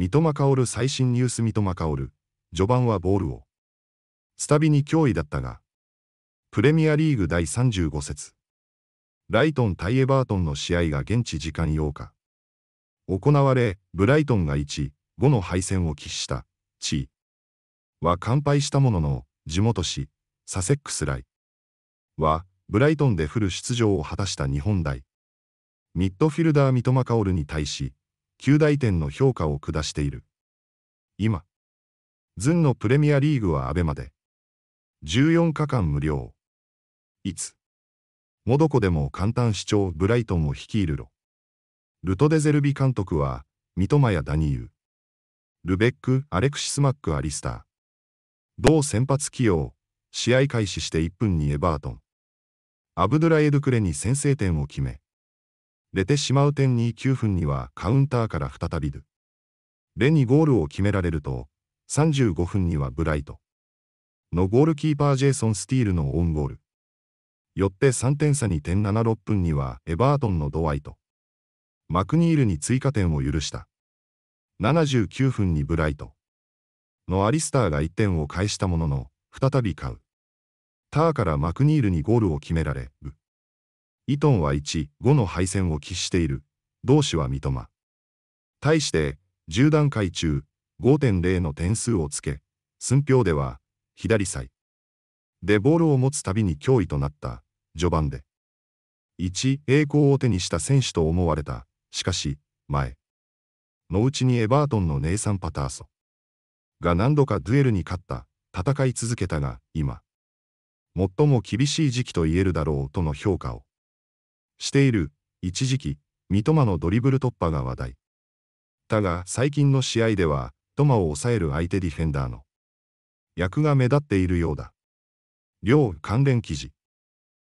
三笘薫最新ニュース三笘薫、序盤はボールを。スタビに脅威だったが、プレミアリーグ第35節。ライトン対エバートンの試合が現地時間8日。行われ、ブライトンが1、5の敗戦を喫した、地は完敗したものの、地元紙、サセックスイ。は、ブライトンでフル出場を果たした日本大。ミッドフィルダー三笘薫に対し、九大点の評価を下している。今、ズンのプレミアリーグはアベマで、14日間無料。いつ、モドコでも簡単視聴ブライトンを率いるロ。ルトデゼルビ監督は、三笘やダニーユ、ルベック、アレクシス・マック・アリスター。同先発起用、試合開始して1分にエバートン。アブドゥラ・エドクレに先制点を決め、出てしまう点に9分にはカウンターから再びる。レにゴールを決められると、35分にはブライト。のゴールキーパージェイソン・スティールのオンゴール。よって3点差に点76分にはエバートンのドワイト。マクニールに追加点を許した。79分にブライト。のアリスターが1点を返したものの、再び買う。ターからマクニールにゴールを決められ、ブ。イトンは1、5の敗戦を喫している。同志は三笘。対して、10段階中、5.0の点数をつけ、寸評では、左サイ。でボールを持つたびに脅威となった、序盤で。1、栄光を手にした選手と思われた。しかし、前。のうちにエバートンのネイサン・パターソ。が何度かデュエルに勝った、戦い続けたが、今。最も厳しい時期と言えるだろうとの評価を。している、一時期、三笘のドリブル突破が話題。だが、最近の試合では、トマを抑える相手ディフェンダーの役が目立っているようだ。両関連記事。